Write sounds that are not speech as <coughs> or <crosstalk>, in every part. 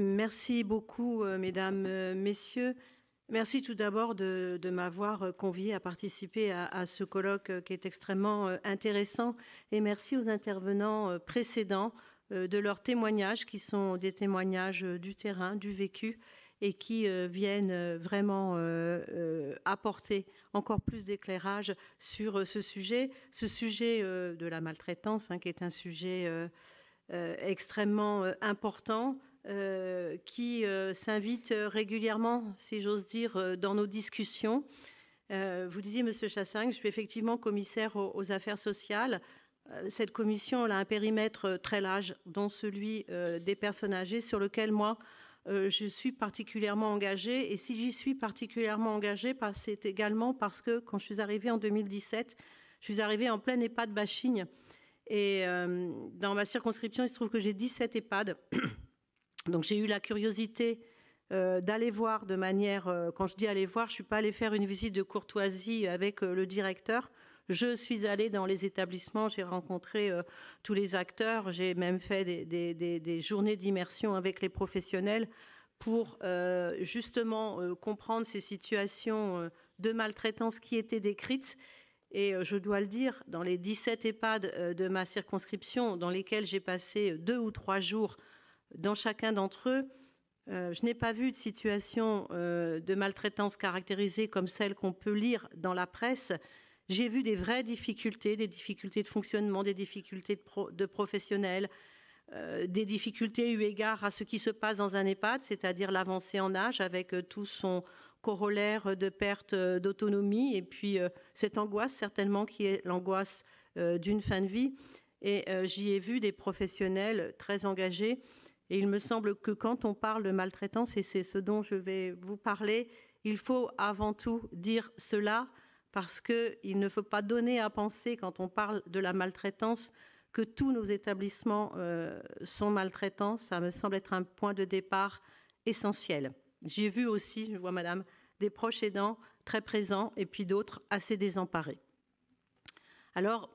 Merci beaucoup, euh, mesdames, euh, messieurs. Merci tout d'abord de, m'avoir euh, convié à participer à, ce colloque qui est extrêmement intéressant et merci aux intervenants précédents de leurs témoignages qui sont des témoignages du terrain, du vécu et qui viennent vraiment apporter encore plus d'éclairage sur ce sujet, ce sujet de la maltraitance hein, qui est un sujet extrêmement important euh, qui euh, s'invite euh, régulièrement, si j'ose dire, dans nos discussions. vous disiez, Monsieur que je suis effectivement commissaire aux, affaires sociales. Cette commission elle a un périmètre très large, dont celui des personnes âgées, sur lequel moi, je suis particulièrement engagée. Et si j'y suis particulièrement engagée, bah, c'est également parce que quand je suis arrivée en 2017, je suis arrivée en pleine EHPAD Bachigne. Et dans ma circonscription, il se trouve que j'ai 17 EHPAD. Donc j'ai eu la curiosité euh, d'aller voir de manière, euh, quand je dis aller voir, je ne suis pas allée faire une visite de courtoisie avec euh, le directeur. Je suis allée dans les établissements, j'ai rencontré tous les acteurs, j'ai même fait des, journées d'immersion avec les professionnels pour justement comprendre ces situations de maltraitance qui étaient décrites. Et je dois le dire, dans les 17 EHPAD de ma circonscription, dans lesquelles j'ai passé deux ou trois jours dans chacun d'entre eux, euh, je n'ai pas vu de situation euh, de maltraitance caractérisée comme celle qu'on peut lire dans la presse. J'ai vu des vraies difficultés, des difficultés de fonctionnement, des difficultés de, professionnels, euh, des difficultés eu égard à ce qui se passe dans un EHPAD, c'est-à-dire l'avancée en âge avec tout son corollaire de perte d'autonomie et puis cette angoisse certainement qui est l'angoisse d'une fin de vie. Et j'y ai vu des professionnels très engagés et il me semble que quand on parle de maltraitance, et c'est ce dont je vais vous parler, il faut avant tout dire cela parce qu'il ne faut pas donner à penser, quand on parle de la maltraitance, que tous nos établissements euh, sont maltraitants. Ça me semble être un point de départ essentiel. J'ai vu aussi, je vois Madame, des proches aidants très présents et puis d'autres assez désemparés. Alors,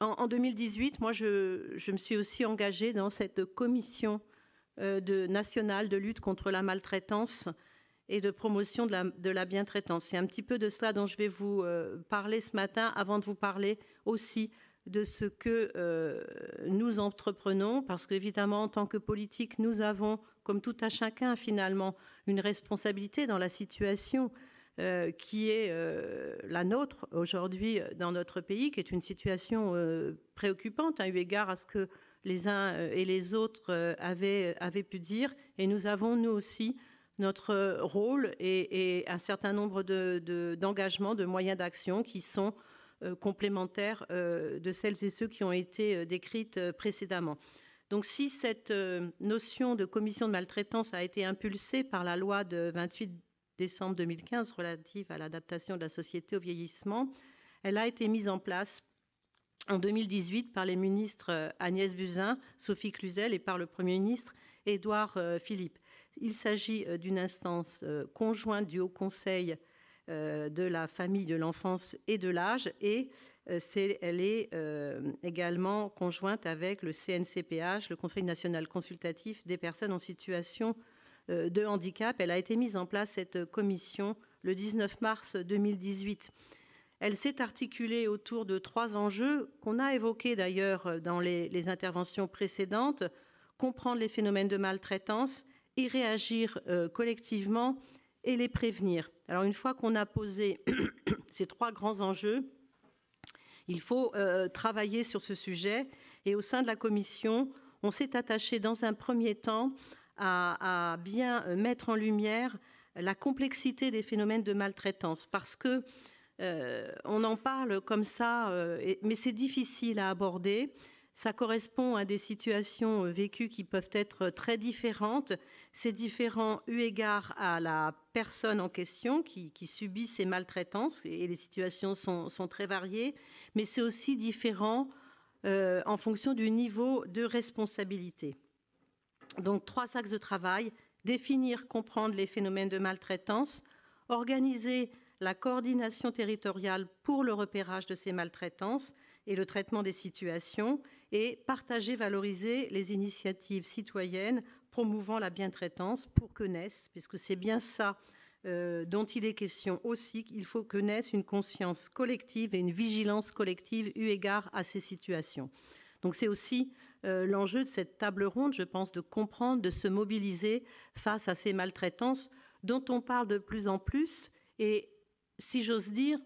en, 2018, moi, je, je, me suis aussi engagée dans cette commission euh, de, nationale de lutte contre la maltraitance et de promotion de la, de la bientraitance. C'est un petit peu de cela dont je vais vous euh, parler ce matin avant de vous parler aussi de ce que euh, nous entreprenons, parce qu'évidemment, en tant que politique, nous avons, comme tout à chacun finalement, une responsabilité dans la situation qui est la nôtre aujourd'hui dans notre pays, qui est une situation préoccupante, hein, eu égard à ce que les uns euh, et les autres euh, euh, avaient, pu dire. Et nous avons, nous aussi, notre rôle et, un certain nombre d'engagements, de, de, moyens d'action qui sont complémentaires de celles et ceux qui ont été décrites précédemment. Donc si cette notion de commission de maltraitance a été impulsée par la loi de 28 décembre 2015 relative à l'adaptation de la société au vieillissement, elle a été mise en place en 2018 par les ministres euh, Agnès Buzyn, Sophie Cluzel et par le Premier ministre Édouard euh, Philippe. Il s'agit euh, d'une instance conjointe du Haut Conseil de la famille, de l'enfance et de l'âge et elle est également conjointe avec le CNCPH, le Conseil national consultatif des personnes en situation de handicap. Elle a été mise en place, cette commission, le 19 mars 2018. Elle s'est articulée autour de trois enjeux qu'on a évoqués d'ailleurs euh, dans les, interventions précédentes. Comprendre les phénomènes de maltraitance, y réagir euh, collectivement et les prévenir. Alors une fois qu'on a posé <coughs> ces trois grands enjeux, il faut euh, travailler sur ce sujet et au sein de la commission, on s'est attaché dans un premier temps à, bien mettre en lumière la complexité des phénomènes de maltraitance parce que euh, on en parle comme ça, euh, mais c'est difficile à aborder. Ça correspond à des situations euh, vécues qui peuvent être très différentes. C'est différent eu égard à la personne en question qui, subit ces maltraitances, et les situations sont, très variées, mais c'est aussi différent en fonction du niveau de responsabilité. Donc trois axes de travail, définir, comprendre les phénomènes de maltraitance, organiser la coordination territoriale pour le repérage de ces maltraitances et le traitement des situations, et partager, valoriser les initiatives citoyennes promouvant la bientraitance pour que naissent, puisque c'est bien ça euh, dont il est question aussi, qu'il faut que naissent une conscience collective et une vigilance collective eu égard à ces situations. Donc c'est aussi euh, l'enjeu de cette table ronde, je pense, de comprendre, de se mobiliser face à ces maltraitances dont on parle de plus en plus et si j'ose dire,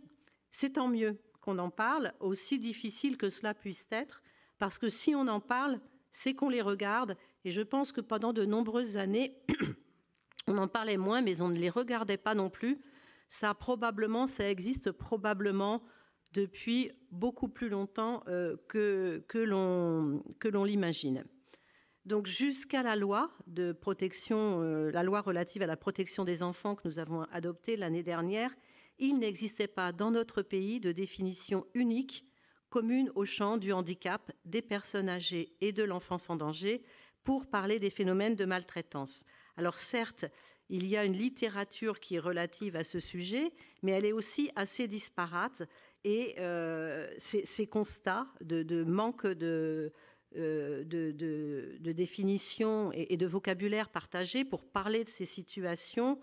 c'est tant mieux qu'on en parle, aussi difficile que cela puisse être, parce que si on en parle, c'est qu'on les regarde, et je pense que pendant de nombreuses années, <coughs> on en parlait moins, mais on ne les regardait pas non plus. Ça probablement, ça existe probablement depuis beaucoup plus longtemps euh, que, que l'on l'imagine. Donc jusqu'à la loi de protection, euh, la loi relative à la protection des enfants que nous avons adoptée l'année dernière, il n'existait pas dans notre pays de définition unique commune au champ du handicap, des personnes âgées et de l'enfance en danger pour parler des phénomènes de maltraitance. Alors certes, il y a une littérature qui est relative à ce sujet, mais elle est aussi assez disparate et euh, ces, constats de, manque de, euh, définition et de vocabulaire partagé pour parler de ces situations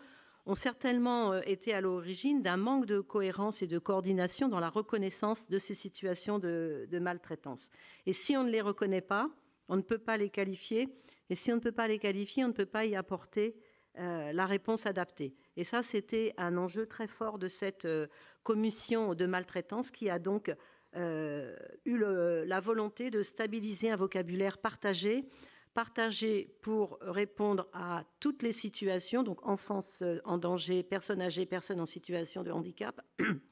ont certainement euh, été à l'origine d'un manque de cohérence et de coordination dans la reconnaissance de ces situations de, maltraitance. Et si on ne les reconnaît pas, on ne peut pas les qualifier. Et si on ne peut pas les qualifier, on ne peut pas y apporter euh, la réponse adaptée. Et ça, c'était un enjeu très fort de cette euh, commission de maltraitance qui a donc eu la volonté de stabiliser un vocabulaire partagé partagé pour répondre à toutes les situations, donc enfance euh, en danger, personnes âgées, personnes en situation de handicap,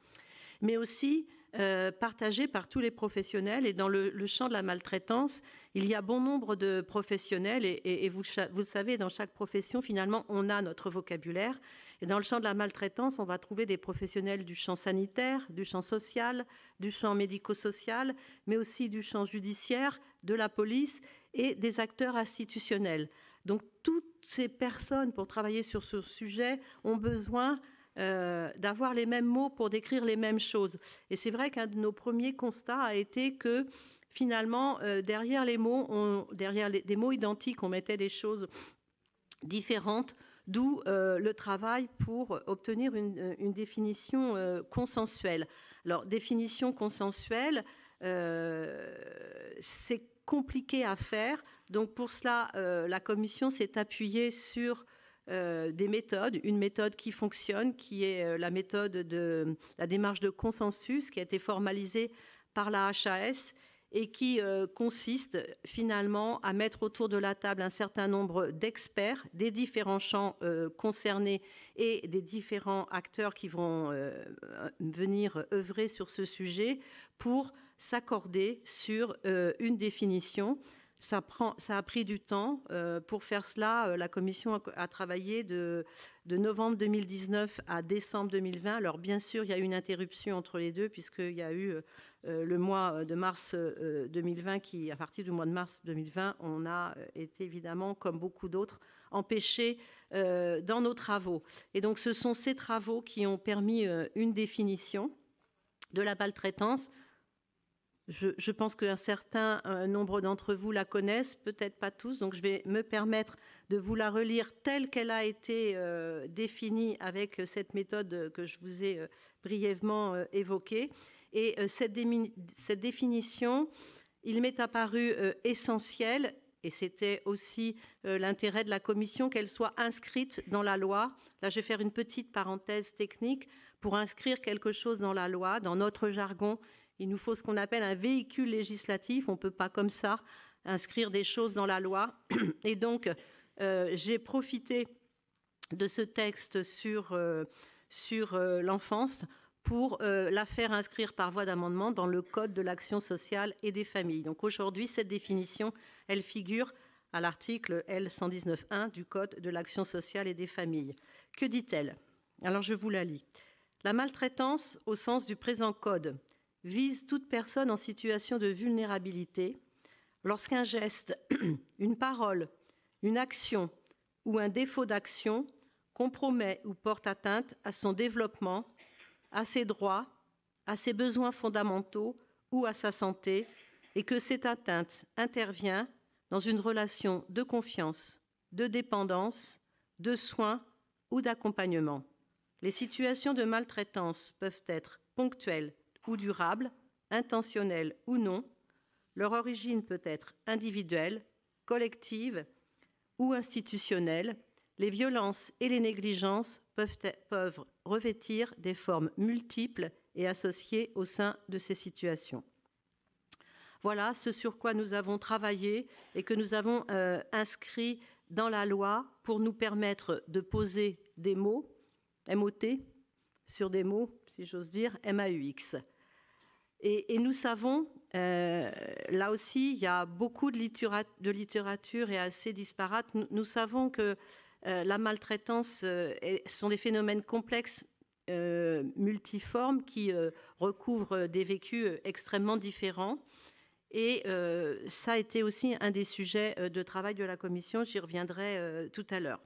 <clears throat> mais aussi euh, partagé par tous les professionnels. Et dans le, champ de la maltraitance, il y a bon nombre de professionnels, et, vous, le savez, dans chaque profession, finalement, on a notre vocabulaire. Et dans le champ de la maltraitance, on va trouver des professionnels du champ sanitaire, du champ social, du champ médico-social, mais aussi du champ judiciaire, de la police et des acteurs institutionnels. Donc toutes ces personnes, pour travailler sur ce sujet, ont besoin euh, d'avoir les mêmes mots pour décrire les mêmes choses. Et c'est vrai qu'un de nos premiers constats a été que finalement, euh, derrière les mots, derrière des mots identiques, on mettait des choses différentes, d'où euh, le travail pour obtenir une, définition consensuelle. Alors, définition consensuelle, c'est compliqué à faire. Donc pour cela, euh, la Commission s'est appuyée sur euh, des méthodes, une méthode qui fonctionne, qui est euh, la méthode de la démarche de consensus qui a été formalisée par la HAS et qui euh, consiste finalement à mettre autour de la table un certain nombre d'experts des différents champs euh, concernés et des différents acteurs qui vont euh, venir œuvrer sur ce sujet pour s'accorder sur une définition ça, a pris du temps. Euh, pour faire cela, euh, la commission a, travaillé de, novembre 2019 à décembre 2020. Alors bien sûr, il y a eu une interruption entre les deux puisqu'il y a eu euh, le mois de mars 2020 qui, à partir du mois de mars 2020, on a été évidemment, comme beaucoup d'autres, empêchés dans nos travaux. Et donc ce sont ces travaux qui ont permis une définition de la maltraitance je, pense qu'un certain euh, nombre d'entre vous la connaissent, peut-être pas tous, donc je vais me permettre de vous la relire telle qu'elle a été euh, définie avec euh, cette méthode que je vous ai brièvement évoquée. Et cette, cette, définition, il m'est apparu essentiel, et c'était aussi l'intérêt de la Commission qu'elle soit inscrite dans la loi. Là, je vais faire une petite parenthèse technique pour inscrire quelque chose dans la loi, dans notre jargon il nous faut ce qu'on appelle un véhicule législatif. On ne peut pas comme ça inscrire des choses dans la loi. <clears throat> Et donc, euh, j'ai profité de ce texte sur, euh, sur euh, l'enfance pour la faire inscrire par voie d'amendement dans le Code de l'action sociale et des familles. Donc aujourd'hui, cette définition, elle figure à l'article L119.1 du Code de l'action sociale et des familles. Que dit-elle Alors je vous la lis. La maltraitance, au sens du présent Code, vise toute personne en situation de vulnérabilité lorsqu'un geste, <clears throat> une parole, une action ou un défaut d'action compromet ou porte atteinte à son développement, à ses droits, à ses besoins fondamentaux ou à sa santé, et que cette atteinte intervient dans une relation de confiance, de dépendance, de soins ou d'accompagnement. Les situations de maltraitance peuvent être ponctuelles, ou durables, intentionnelles ou non, leur origine peut être individuelle, collective ou institutionnelle, les violences et les négligences e-, peuvent, revêtir des formes multiples et associées au sein de ces situations. Voilà ce sur quoi nous avons travaillé et que nous avons euh, inscrit dans la loi pour nous permettre de poser des mots, MOT, sur des mots, si j'ose dire, MAUX. Et, nous savons, euh, là aussi, il y a beaucoup de, littérature, et assez disparate. Nous, savons que euh, la maltraitance euh, sont des phénomènes complexes, multiformes, qui recouvrent des vécus extrêmement différents. Et ça a été aussi un des sujets de travail de la Commission, j'y reviendrai tout à l'heure.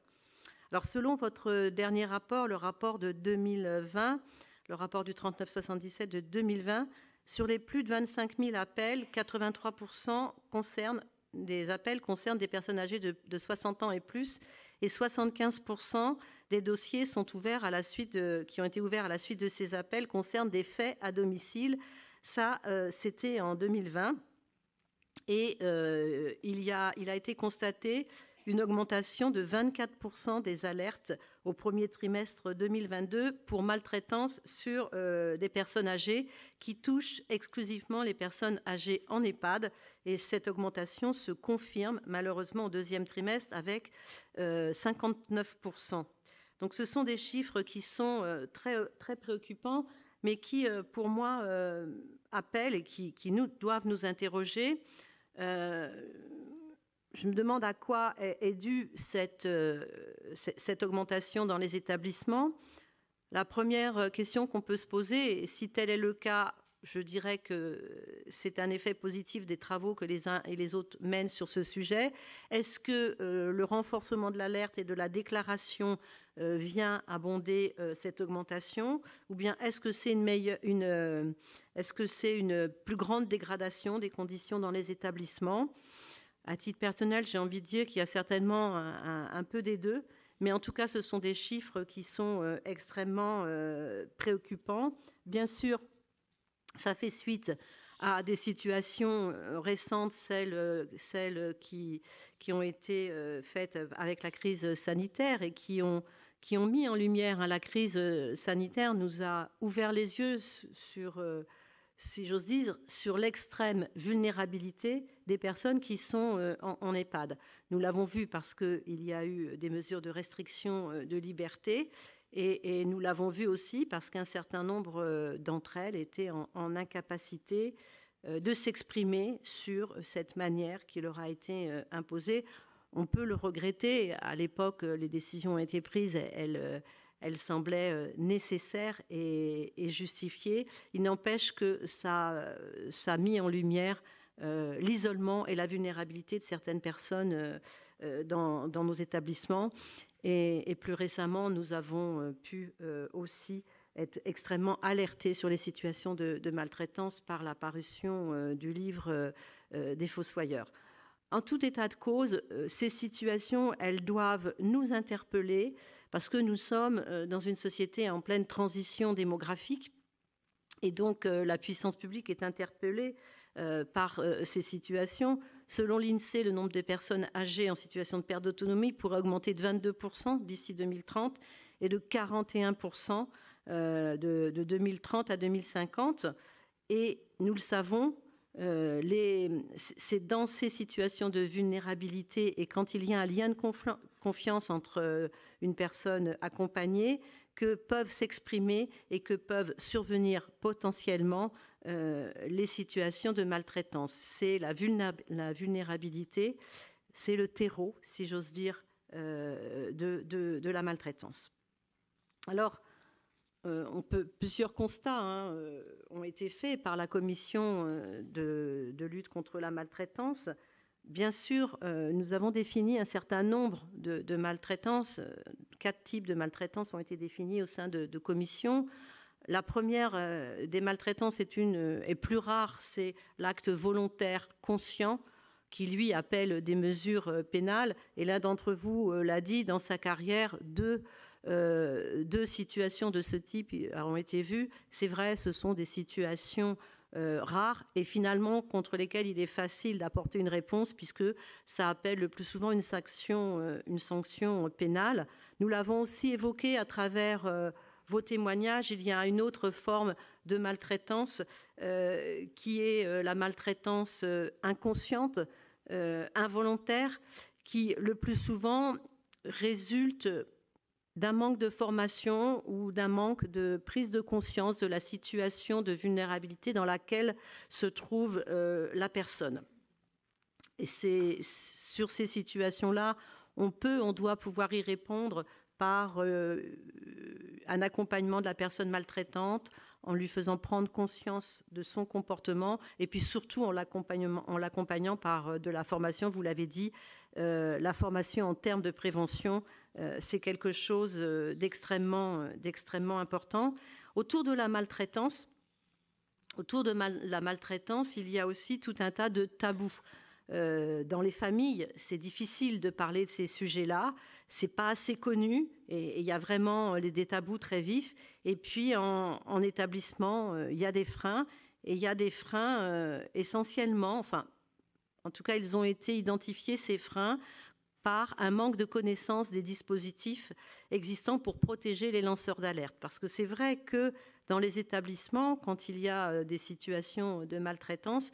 Alors selon votre dernier rapport, le rapport de 2020, le rapport du 3977 de 2020, sur les plus de 25 000 appels, 83% concernent, des appels concernent des personnes âgées de, 60 ans et plus, et 75% des dossiers sont ouverts à la suite qui ont été ouverts à la suite de ces appels concernent des faits à domicile. Ça, euh, c'était en 2020. Et euh, il, y a, il a été constaté une augmentation de 24% des alertes au premier trimestre 2022 pour maltraitance sur euh, des personnes âgées qui touchent exclusivement les personnes âgées en EHPAD. Et cette augmentation se confirme malheureusement au deuxième trimestre avec 59%. Euh, Donc ce sont des chiffres qui sont euh, très, très préoccupants, mais qui, pour moi, appellent et qui, nous, doivent nous interroger je me demande à quoi est, due cette, euh, cette, augmentation dans les établissements. La première euh, question qu'on peut se poser, et si tel est le cas, je dirais que c'est un effet positif des travaux que les uns et les autres mènent sur ce sujet. Est-ce que euh, le renforcement de l'alerte et de la déclaration vient abonder cette augmentation Ou bien est-ce que c'est une, une, est -ce c'est une, plus grande dégradation des conditions dans les établissements à titre personnel, j'ai envie de dire qu'il y a certainement un, peu des deux, mais en tout cas, ce sont des chiffres qui sont euh, extrêmement euh, préoccupants. Bien sûr, ça fait suite à des situations euh, récentes, celles, celles qui, qui, ont été faites avec la crise sanitaire et qui ont, qui ont mis en lumière hein, la crise sanitaire, nous a ouvert les yeux sur si j'ose dire, sur l'extrême vulnérabilité des personnes qui sont euh, en, EHPAD. Nous l'avons vu parce qu'il y a eu des mesures de restriction euh, de liberté et, nous l'avons vu aussi parce qu'un certain nombre euh, d'entre elles étaient en, incapacité de s'exprimer sur cette manière qui leur a été imposée. On peut le regretter. À l'époque, les décisions ont été prises, elles elle semblait euh, nécessaire et, justifiée. Il n'empêche que ça, ça a mis en lumière euh, l'isolement et la vulnérabilité de certaines personnes euh, dans, nos établissements. Et, plus récemment, nous avons pu aussi être extrêmement alertés sur les situations de, maltraitance par la parution du livre des Fossoyeurs. En tout état de cause, ces situations, elles doivent nous interpeller parce que nous sommes euh, dans une société en pleine transition démographique et donc euh, la puissance publique est interpellée euh, par ces situations. Selon l'INSEE, le nombre de personnes âgées en situation de perte d'autonomie pourrait augmenter de 22% d'ici 2030 et de 41% de, 2030 à 2050. Et nous le savons, euh, c'est dans ces situations de vulnérabilité et quand il y a un lien de confiance entre euh, une personne accompagnée que peuvent s'exprimer et que peuvent survenir potentiellement euh, les situations de maltraitance. C'est la, la, vulnérabilité, c'est le terreau, si j'ose dire, de, de, la maltraitance. Alors, euh, on peut, plusieurs constats hein, euh, ont été faits par la commission euh, de, lutte contre la maltraitance. Bien sûr, nous avons défini un certain nombre de, maltraitances. Quatre types de maltraitances ont été définis au sein de, de commissions. La première des maltraitances est, une, est plus rare, c'est l'acte volontaire conscient qui, lui, appelle des mesures pénales. Et l'un d'entre vous l'a dit, dans sa carrière, deux de euh, deux situations de ce type ont été vues. C'est vrai, ce sont des situations euh, rares et finalement contre lesquelles il est facile d'apporter une réponse puisque ça appelle le plus souvent une sanction, euh, une sanction pénale. Nous l'avons aussi évoqué à travers vos témoignages, il y a une autre forme de maltraitance qui est la maltraitance inconsciente, involontaire, qui le plus souvent résulte d'un manque de formation ou d'un manque de prise de conscience de la situation de vulnérabilité dans laquelle se trouve euh, la personne. Et c'est sur ces situations-là, on peut, on doit pouvoir y répondre par euh, un accompagnement de la personne maltraitante, en lui faisant prendre conscience de son comportement, et puis surtout en l'accompagnant par euh, de la formation, vous l'avez dit, la formation en termes de prévention euh, c'est quelque chose euh, euh, d'extrêmement, important. Autour de la maltraitance, autour de la maltraitance, il y a aussi tout un tas de tabous. dans les familles, c'est difficile de parler de ces sujets-là. C'est pas assez connu et il y a vraiment des tabous très vifs. Et puis en, établissement, il y a des freins et il y a des freins essentiellement, enfin, en tout cas, ils ont été identifiés ces freins par un manque de connaissance des dispositifs existants pour protéger les lanceurs d'alerte. Parce que c'est vrai que dans les établissements, quand il y a euh, des situations de maltraitance,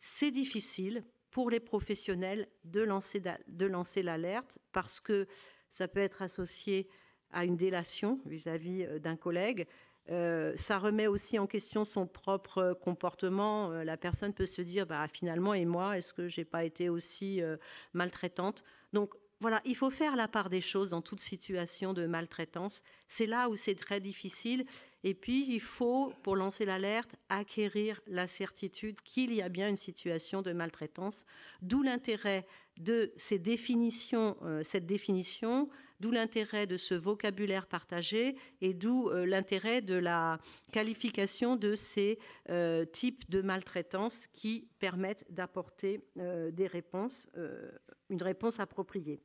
c'est difficile pour les professionnels de lancer, l'alerte parce que ça peut être associé à une délation vis-à-vis euh, d'un collègue. Euh, ça remet aussi en question son propre comportement. la personne peut se dire, bah, finalement, et moi, est-ce que j'ai pas été aussi maltraitante donc voilà, il faut faire la part des choses dans toute situation de maltraitance. C'est là où c'est très difficile. Et puis, il faut, pour lancer l'alerte, acquérir la certitude qu'il y a bien une situation de maltraitance, d'où l'intérêt de ces définitions, euh, cette définition, d'où l'intérêt de ce vocabulaire partagé et d'où euh, l'intérêt de la qualification de ces euh, types de maltraitance qui permettent d'apporter des réponses une réponse appropriée.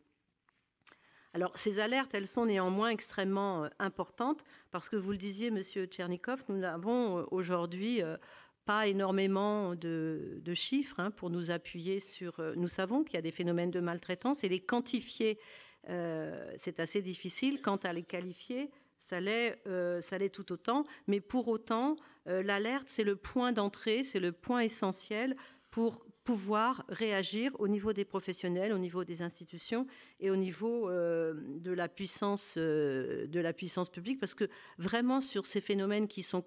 Alors, ces alertes, elles sont néanmoins extrêmement euh, importantes parce que vous le disiez, Monsieur Tchernikov, nous n'avons euh, aujourd'hui euh, pas énormément de, chiffres hein, pour nous appuyer sur. Nous savons qu'il y a des phénomènes de maltraitance et les quantifier, c'est assez difficile. Quant à les qualifier, ça l'est, ça l'est tout autant. Mais pour autant, l'alerte, c'est le point d'entrée, c'est le point essentiel pour pouvoir réagir au niveau des professionnels, au niveau des institutions et au niveau euh, de, la puissance, euh, de la puissance publique, parce que vraiment sur ces phénomènes qui sont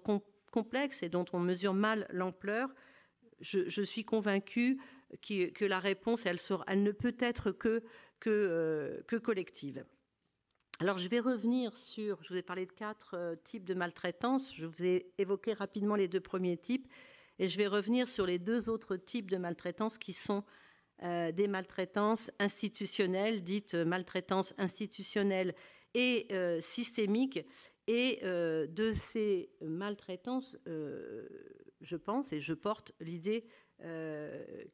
complexes et dont on mesure mal l'ampleur, je, suis convaincue que la réponse, elle, sera, elle ne peut être que, que, euh, que, collective. Alors je vais revenir sur, je vous ai parlé de quatre types de maltraitance, je vous ai évoqué rapidement les deux premiers types. Et je vais revenir sur les deux autres types de maltraitance qui sont euh, des maltraitances institutionnelles, dites euh, maltraitances institutionnelles et euh, systémiques. Et de ces maltraitances, je pense et je porte l'idée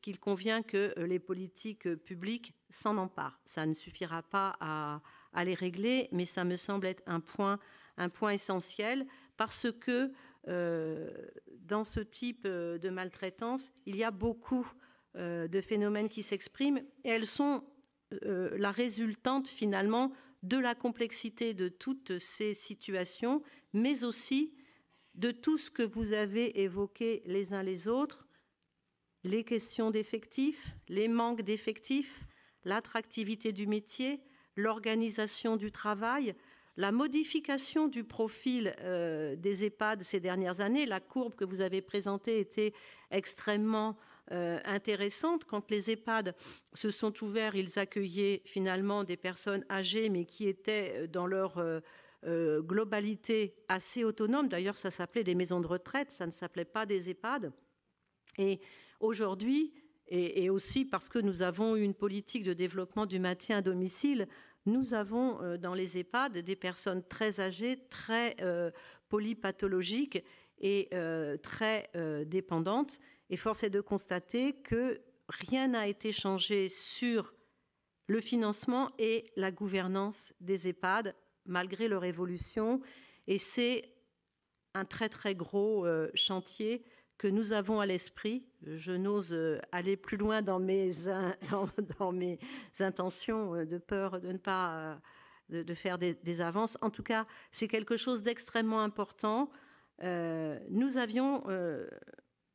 qu'il convient que les politiques publiques s'en emparent. Ça ne suffira pas à, à, les régler, mais ça me semble être un point, un point essentiel parce que euh, dans ce type euh, de maltraitance, il y a beaucoup euh, de phénomènes qui s'expriment et elles sont la résultante finalement de la complexité de toutes ces situations, mais aussi de tout ce que vous avez évoqué les uns les autres, les questions d'effectifs, les manques d'effectifs, l'attractivité du métier, l'organisation du travail, la modification du profil euh, des EHPAD ces dernières années, la courbe que vous avez présentée était extrêmement euh, intéressante. Quand les EHPAD se sont ouverts, ils accueillaient finalement des personnes âgées, mais qui étaient euh, dans leur globalité assez autonomes. D'ailleurs, ça s'appelait des maisons de retraite, ça ne s'appelait pas des EHPAD. Et aujourd'hui, et, et, aussi parce que nous avons une politique de développement du maintien à domicile, nous avons euh, dans les EHPAD des personnes très âgées, très euh, polypathologiques et euh, très dépendantes. Et force est de constater que rien n'a été changé sur le financement et la gouvernance des EHPAD, malgré leur évolution. Et c'est un très très gros chantier que nous avons à l'esprit, je n'ose euh, aller plus loin dans mes, <laughs> dans, mes, intentions euh, de peur de ne pas euh, de, faire des, avances. En tout cas, c'est quelque chose d'extrêmement important. nous, avions,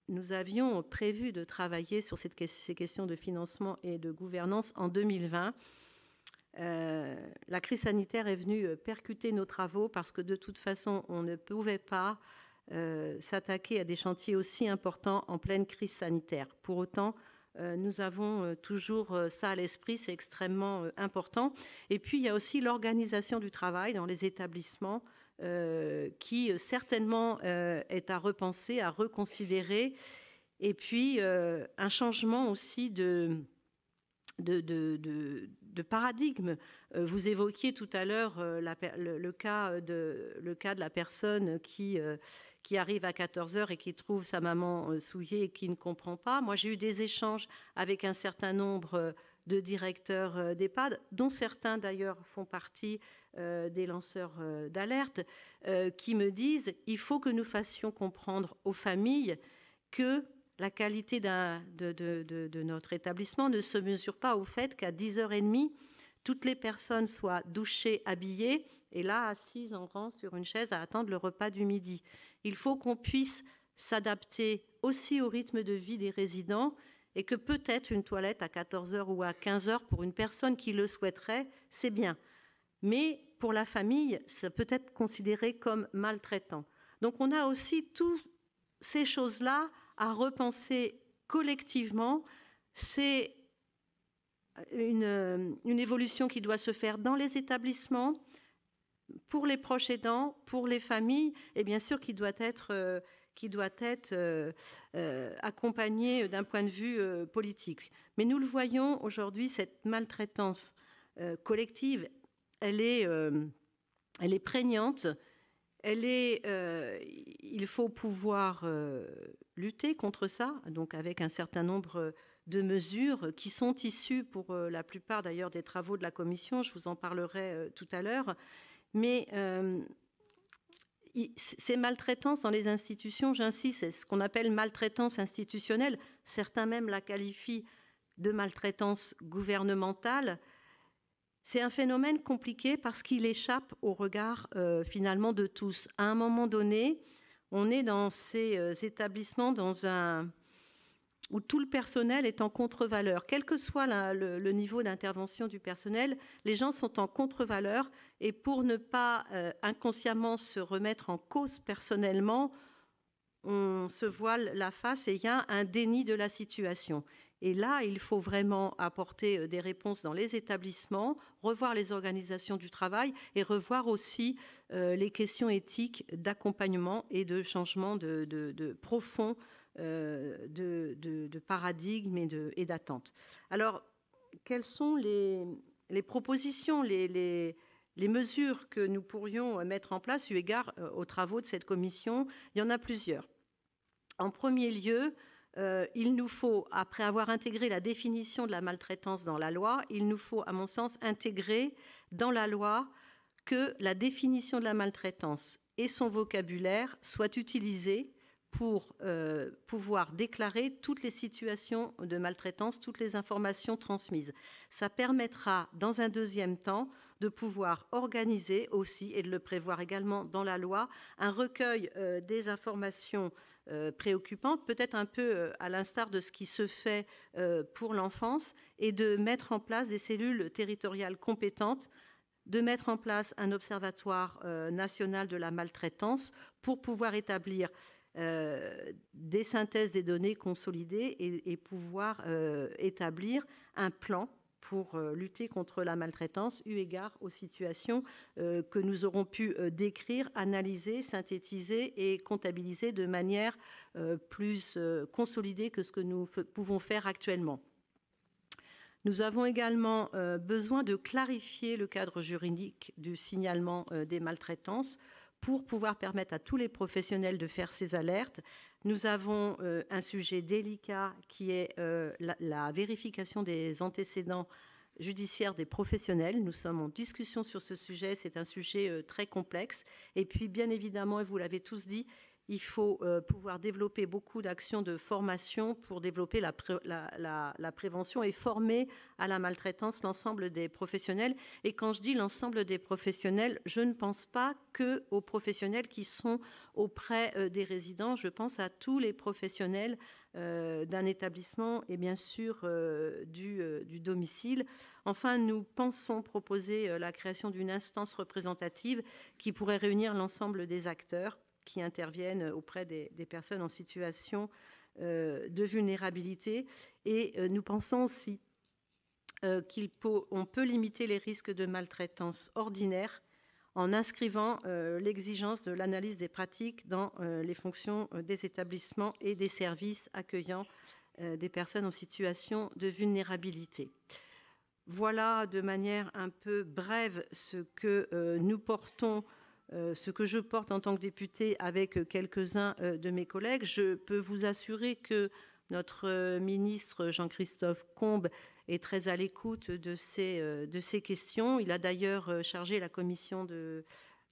nous avions prévu de travailler sur cette, ces questions de financement et de gouvernance en 2020. la crise sanitaire est venue percuter nos travaux parce que de toute façon, on ne pouvait pas euh, s'attaquer à des chantiers aussi importants en pleine crise sanitaire. Pour autant, euh, nous avons euh, toujours ça à l'esprit, c'est extrêmement important. Et puis, il y a aussi l'organisation du travail dans les établissements qui certainement est à repenser, à reconsidérer. Et puis, un changement aussi de, de, de, paradigme. Vous évoquiez tout à l'heure le, cas de, le cas de la personne qui, qui arrive à 14h et qui trouve sa maman euh, souillée et qui ne comprend pas. Moi, j'ai eu des échanges avec un certain nombre euh, de directeurs euh, d'EHPAD, dont certains d'ailleurs font partie des lanceurs d'alerte, qui me disent il faut que nous fassions comprendre aux familles que la qualité de, de, notre établissement ne se mesure pas au fait qu'à 10h30, toutes les personnes soient douchées, habillées, et là assises en rang sur une chaise à attendre le repas du midi. Il faut qu'on puisse s'adapter aussi au rythme de vie des résidents et que peut-être une toilette à 14h ou à 15h pour une personne qui le souhaiterait, c'est bien. Mais pour la famille, ça peut être considéré comme maltraitant. Donc on a aussi toutes ces choses-là à repenser collectivement. C'est euh, une, évolution qui doit se faire dans les établissements, pour les proches aidants, pour les familles, et bien sûr qui doit être, euh, qui doit être euh, accompagnée d'un point de vue politique. Mais nous le voyons aujourd'hui, cette maltraitance collective, elle est, elle est prégnante. Elle est, il faut pouvoir lutter contre ça, donc avec un certain nombre de mesures qui sont issues pour euh, la plupart d'ailleurs des travaux de la Commission, je vous en parlerai euh, tout à l'heure, mais euh, ces maltraitances dans les institutions, j'insiste, c'est ce qu'on appelle maltraitance institutionnelle, certains même la qualifient de maltraitance gouvernementale, c'est un phénomène compliqué parce qu'il échappe au regard finalement de tous. À un moment donné, on est dans ces établissements dans un, où tout le personnel est en contre-valeur. Quel que soit le, niveau d'intervention du personnel, les gens sont en contre-valeur et pour ne pas euh, inconsciemment se remettre en cause personnellement, on se voile la face et il y a un déni de la situation. Et là, il faut vraiment apporter euh, des réponses dans les établissements, revoir les organisations du travail et revoir aussi euh, les questions éthiques d'accompagnement et de changement de profond euh, de, de, paradigmes et, et d'attentes. Alors, quelles sont les, propositions, les, mesures que nous pourrions mettre en place eu égard euh, aux travaux de cette commission Il y en a plusieurs. En premier lieu, euh, il nous faut, après avoir intégré la définition de la maltraitance dans la loi, il nous faut, à mon sens, intégrer dans la loi que la définition de la maltraitance et son vocabulaire soient utilisés pour euh, pouvoir déclarer toutes les situations de maltraitance, toutes les informations transmises. Ça permettra, dans un deuxième temps, de pouvoir organiser aussi, et de le prévoir également dans la loi, un recueil euh, des informations euh, préoccupantes, peut-être un peu à l'instar de ce qui se fait pour l'enfance, et de mettre en place des cellules territoriales compétentes de mettre en place un observatoire national de la maltraitance pour pouvoir établir euh, des synthèses des données consolidées et, pouvoir euh, établir un plan pour euh, lutter contre la maltraitance, eu égard aux situations que nous aurons pu décrire, analyser, synthétiser et comptabiliser de manière plus consolidée que ce que nous pouvons faire actuellement. Nous avons également besoin de clarifier le cadre juridique du signalement des maltraitances pour pouvoir permettre à tous les professionnels de faire ces alertes. Nous avons euh, un sujet délicat qui est euh, la, vérification des antécédents judiciaires des professionnels. Nous sommes en discussion sur ce sujet. C'est un sujet euh, très complexe. Et puis, bien évidemment, et vous l'avez tous dit, il faut euh, pouvoir développer beaucoup d'actions de formation pour développer la, prévention et former à la maltraitance l'ensemble des professionnels. Et quand je dis l'ensemble des professionnels, je ne pense pas que aux professionnels qui sont auprès euh, des résidents, je pense à tous les professionnels euh, d'un établissement et bien sûr du, domicile. Enfin, nous pensons proposer la création d'une instance représentative qui pourrait réunir l'ensemble des acteurs qui interviennent auprès des, personnes en situation euh, de vulnérabilité. Et euh, nous pensons aussi euh, qu'on peut limiter les risques de maltraitance ordinaire en inscrivant l'exigence de l'analyse des pratiques dans les fonctions des établissements et des services accueillant des personnes en situation de vulnérabilité. Voilà de manière un peu brève ce que nous portons euh, ce que je porte en tant que député avec quelques-uns euh, de mes collègues. Je peux vous assurer que notre euh, ministre Jean-Christophe Combes est très à l'écoute de ces, questions. Il a d'ailleurs chargé la commission de,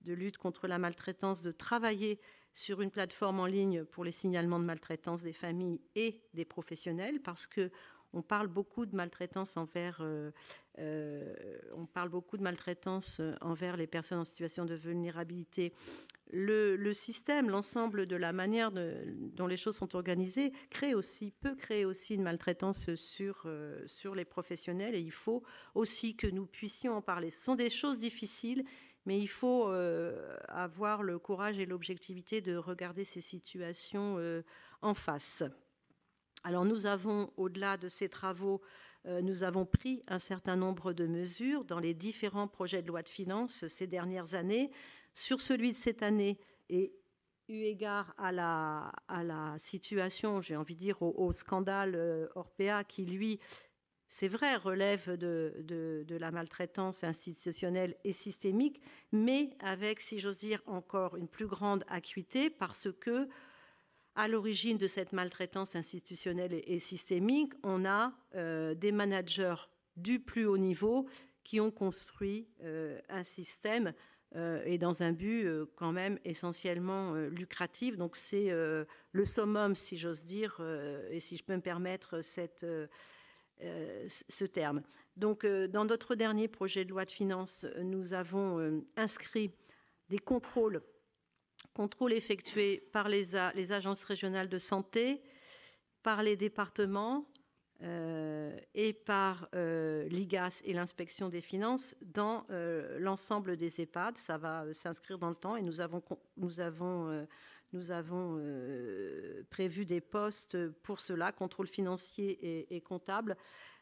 lutte contre la maltraitance de travailler sur une plateforme en ligne pour les signalements de maltraitance des familles et des professionnels parce que on parle beaucoup de maltraitance envers, euh, euh, on parle beaucoup de maltraitance euh, envers les personnes en situation de vulnérabilité. Le, système, l'ensemble de la manière dont les choses sont organisées, crée aussi, peut créer aussi une maltraitance sur, sur les professionnels et il faut aussi que nous puissions en parler. Ce sont des choses difficiles mais il faut avoir le courage et l'objectivité de regarder ces situations en face. Alors nous avons, au-delà de ces travaux, euh, nous avons pris un certain nombre de mesures dans les différents projets de loi de finances ces dernières années. Sur celui de cette année, et eu égard à la, à la situation, j'ai envie de dire, au, scandale euh, Orpea qui, lui, c'est vrai, relève de, la maltraitance institutionnelle et systémique, mais avec, si j'ose dire, encore une plus grande acuité parce que à l'origine de cette maltraitance institutionnelle et, systémique, on a euh, des managers du plus haut niveau qui ont construit euh, un système euh, et dans un but quand même essentiellement lucratif. Donc c'est le summum, si j'ose dire, et si je peux me permettre cette, ce terme. Donc dans notre dernier projet de loi de finances, nous avons inscrit des contrôles Contrôle effectué par les, agences régionales de santé, par les départements euh, et par euh, l'IGAS et l'inspection des finances dans euh, l'ensemble des EHPAD. Ça va s'inscrire dans le temps et nous avons, prévu des postes pour cela, contrôle financier et, comptable.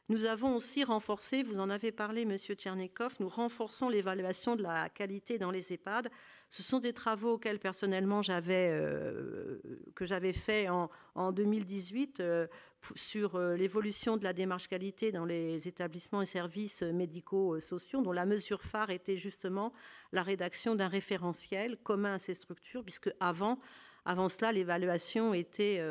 Nous avons aussi renforcé, vous en avez parlé, Monsieur Tchernikov, nous renforçons l'évaluation de la qualité dans les EHPAD ce sont des travaux auxquels personnellement j'avais euh, que j'avais fait en, 2018 euh, sur euh, l'évolution de la démarche qualité dans les établissements et services médicaux sociaux, dont la mesure phare était justement la rédaction d'un référentiel commun à ces structures, puisque avant avant cela, l'évaluation n'était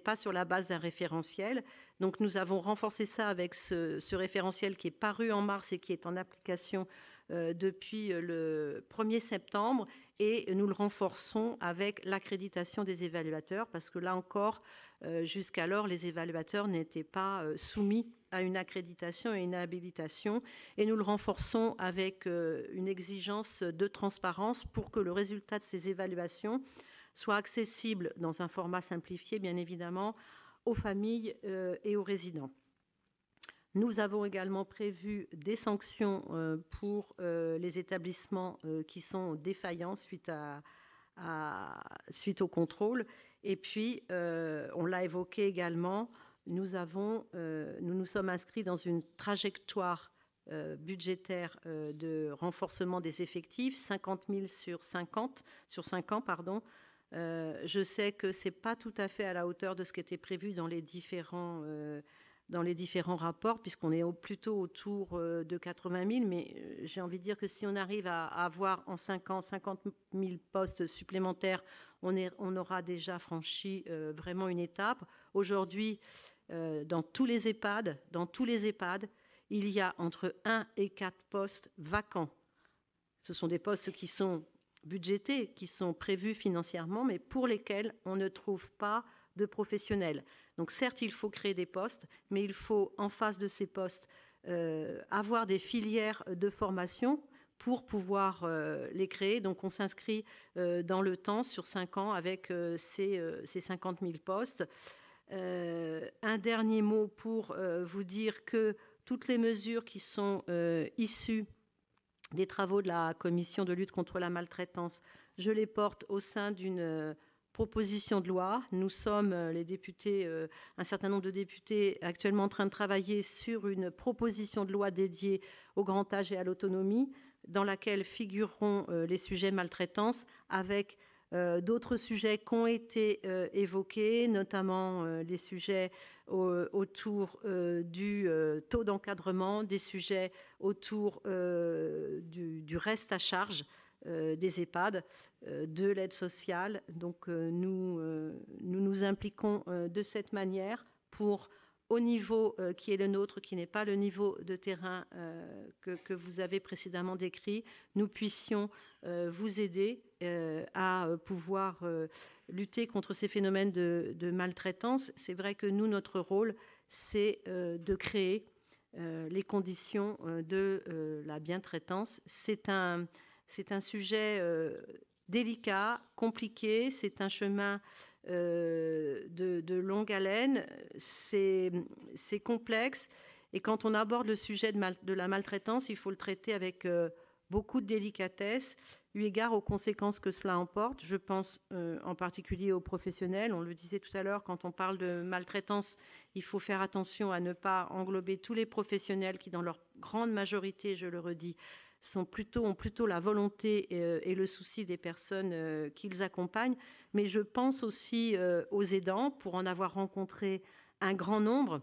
pas sur la base d'un référentiel, donc nous avons renforcé ça avec ce, référentiel qui est paru en mars et qui est en application euh, depuis euh, le 1er septembre et nous le renforçons avec l'accréditation des évaluateurs parce que là encore, euh, jusqu'alors, les évaluateurs n'étaient pas soumis à une accréditation et une habilitation et nous le renforçons avec une exigence de transparence pour que le résultat de ces évaluations soit accessible dans un format simplifié, bien évidemment, aux familles euh, et aux résidents. Nous avons également prévu des sanctions euh, pour euh, les établissements qui sont défaillants suite, à, suite au contrôle. Et puis, on l'a évoqué également, nous, nous nous sommes inscrits dans une trajectoire budgétaire de renforcement des effectifs, 50 000 sur 50, sur 5 ans, pardon, euh, je sais que c'est pas tout à fait à la hauteur de ce qui était prévu dans les différents, euh, dans les différents rapports, puisqu'on est plutôt autour euh, de 80 000. Mais j'ai envie de dire que si on arrive à, avoir en 5 ans 50 000 postes supplémentaires, on, est, on aura déjà franchi vraiment une étape. Aujourd'hui, dans tous les EHPAD, dans tous les EHPAD, il y a entre 1 et 4 postes vacants. Ce sont des postes qui sont budgétés, qui sont prévus financièrement, mais pour lesquels on ne trouve pas de professionnels. Donc certes, il faut créer des postes, mais il faut, en face de ces postes, euh, avoir des filières de formation pour pouvoir euh, les créer. Donc on s'inscrit euh, dans le temps sur cinq ans avec ces, ces, 50 000 postes. un dernier mot pour vous dire que toutes les mesures qui sont issues des travaux de la commission de lutte contre la maltraitance. Je les porte au sein d'une euh, proposition de loi. Nous sommes euh, les députés, euh, un certain nombre de députés actuellement en train de travailler sur une proposition de loi dédiée au grand âge et à l'autonomie, dans laquelle figureront les sujets maltraitance avec euh, d'autres sujets qui ont été euh, évoqués, notamment euh, les sujets autour du taux d'encadrement, des sujets autour du, reste à charge des EHPAD, de l'aide sociale. Donc nous, nous impliquons de cette manière pour au niveau euh, qui est le nôtre, qui n'est pas le niveau de terrain euh, que, vous avez précédemment décrit, nous puissions euh, vous aider à pouvoir lutter contre ces phénomènes de, maltraitance. C'est vrai que nous, notre rôle, c'est de créer les conditions de la bientraitance. C'est un, un, sujet délicat, compliqué, c'est un chemin euh, de, longue haleine. C'est complexe. Et quand on aborde le sujet de, la maltraitance, il faut le traiter avec euh, beaucoup de délicatesse, eu égard aux conséquences que cela emporte. Je pense euh, en particulier aux professionnels. On le disait tout à l'heure, quand on parle de maltraitance, il faut faire attention à ne pas englober tous les professionnels qui, dans leur grande majorité, je le redis, sont plutôt, ont plutôt la volonté euh, et, le souci des personnes euh, qu'ils accompagnent. Mais je pense aussi euh, aux aidants, pour en avoir rencontré un grand nombre.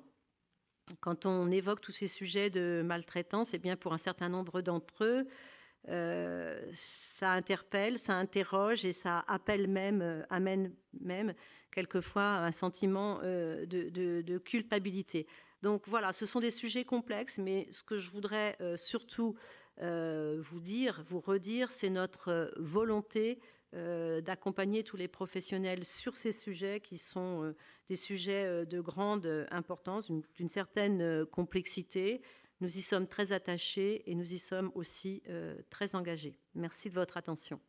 Quand on évoque tous ces sujets de maltraitance, et eh bien pour un certain nombre d'entre eux, ça interpelle, ça interroge et ça appelle même, amène même quelquefois un sentiment de, culpabilité. Donc voilà, ce sont des sujets complexes, mais ce que je voudrais surtout euh, vous dire, vous redire, c'est notre volonté euh, d'accompagner tous les professionnels sur ces sujets qui sont euh, des sujets de grande importance, d'une certaine complexité. Nous y sommes très attachés et nous y sommes aussi très engagés. Merci de votre attention.